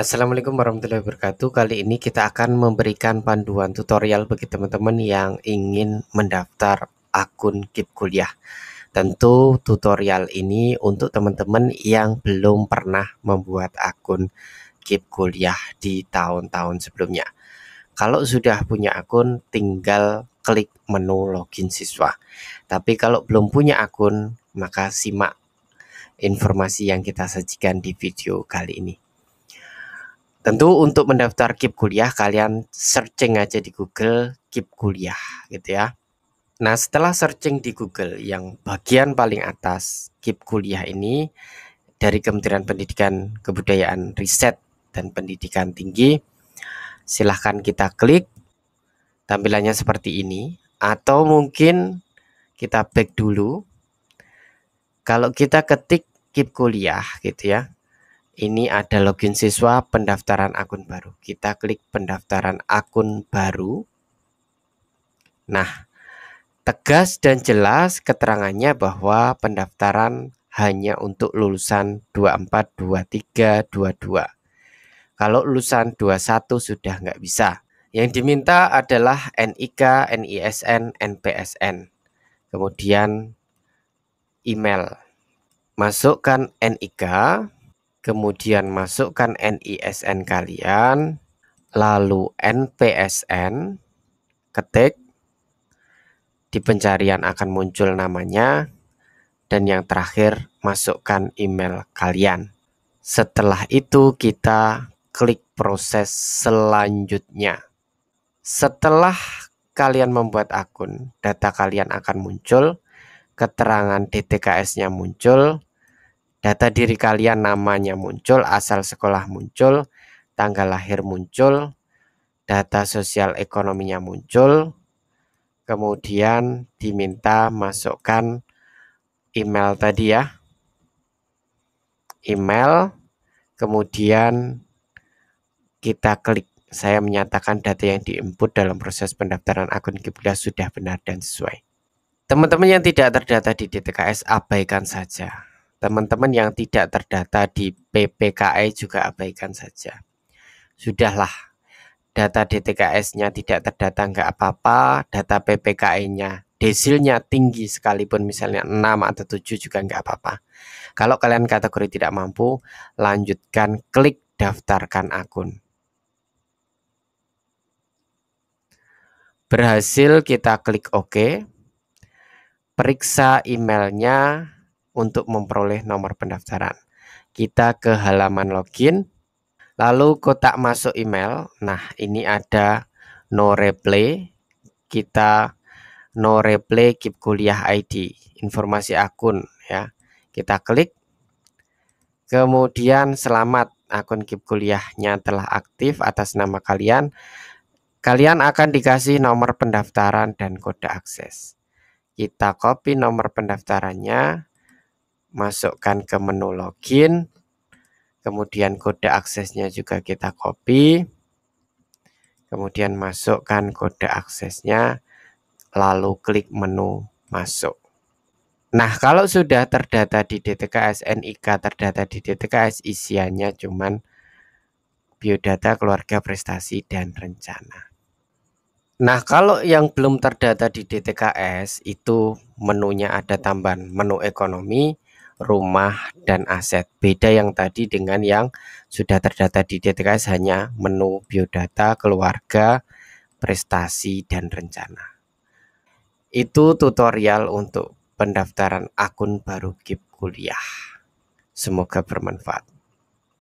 Assalamualaikum warahmatullahi wabarakatuh. Kali ini kita akan memberikan panduan tutorial bagi teman-teman yang ingin mendaftar akun Kip Kuliah. Tentu tutorial ini untuk teman-teman yang belum pernah membuat akun Kip Kuliah di tahun-tahun sebelumnya. Kalau sudah punya akun, tinggal klik menu login siswa. Tapi kalau belum punya akun, maka simak informasi yang kita sajikan di video kali ini. Tentu untuk mendaftar KIP kuliah kalian searching aja di Google KIP kuliah gitu ya. Nah, setelah searching di Google yang bagian paling atas KIP kuliah ini dari Kementerian Pendidikan Kebudayaan Riset dan Pendidikan Tinggi, silahkan kita klik tampilannya seperti ini atau mungkin kita back dulu. Kalau kita ketik KIP kuliah gitu ya. Ini ada login siswa pendaftaran akun baru. Kita klik pendaftaran akun baru. Nah, tegas dan jelas keterangannya bahwa pendaftaran hanya untuk lulusan 24, 23, 22. Kalau lulusan 21 sudah nggak bisa. Yang diminta adalah NIK, NISN, NPSN. Kemudian email. Masukkan NIK, kemudian masukkan NISN kalian, lalu NPSN, ketik, di pencarian akan muncul namanya, dan yang terakhir masukkan email kalian. Setelah itu kita klik proses selanjutnya. Setelah kalian membuat akun, data kalian akan muncul, keterangan DTKS-nya muncul, Data diri kalian namanya muncul, asal sekolah muncul, tanggal lahir muncul, data sosial ekonominya muncul, kemudian diminta masukkan email tadi ya. Email, kemudian kita klik saya menyatakan data yang diinput dalam proses pendaftaran akun Kibla sudah benar dan sesuai. Teman-teman yang tidak terdata di DTKS abaikan saja. Teman-teman yang tidak terdata di PPKI e juga abaikan saja. Sudahlah, data DTKS-nya tidak terdata nggak apa-apa, data PPKI-nya desilnya tinggi sekalipun misalnya 6 atau 7 juga nggak apa-apa. Kalau kalian kategori tidak mampu, lanjutkan klik daftarkan akun. Berhasil kita klik OK. Periksa emailnya untuk memperoleh nomor pendaftaran. Kita ke halaman login, lalu kotak masuk email. Nah, ini ada no replay. Kita no replay keep kuliah ID, informasi akun ya. Kita klik. Kemudian selamat akun keep kuliahnya telah aktif atas nama kalian. Kalian akan dikasih nomor pendaftaran dan kode akses. Kita copy nomor pendaftarannya, masukkan ke menu login, kemudian kode aksesnya juga kita copy, kemudian masukkan kode aksesnya, lalu klik menu masuk. Nah, kalau sudah terdata di DTKS, NIK terdata di DTKS, isiannya cuman biodata keluarga prestasi dan rencana. Nah, kalau yang belum terdata di DTKS itu menunya ada tambahan menu ekonomi, rumah dan aset. Beda yang tadi dengan yang sudah terdata di DTKS hanya menu biodata, keluarga, prestasi, dan rencana. Itu tutorial untuk pendaftaran akun baru KIP Kuliah. Semoga bermanfaat.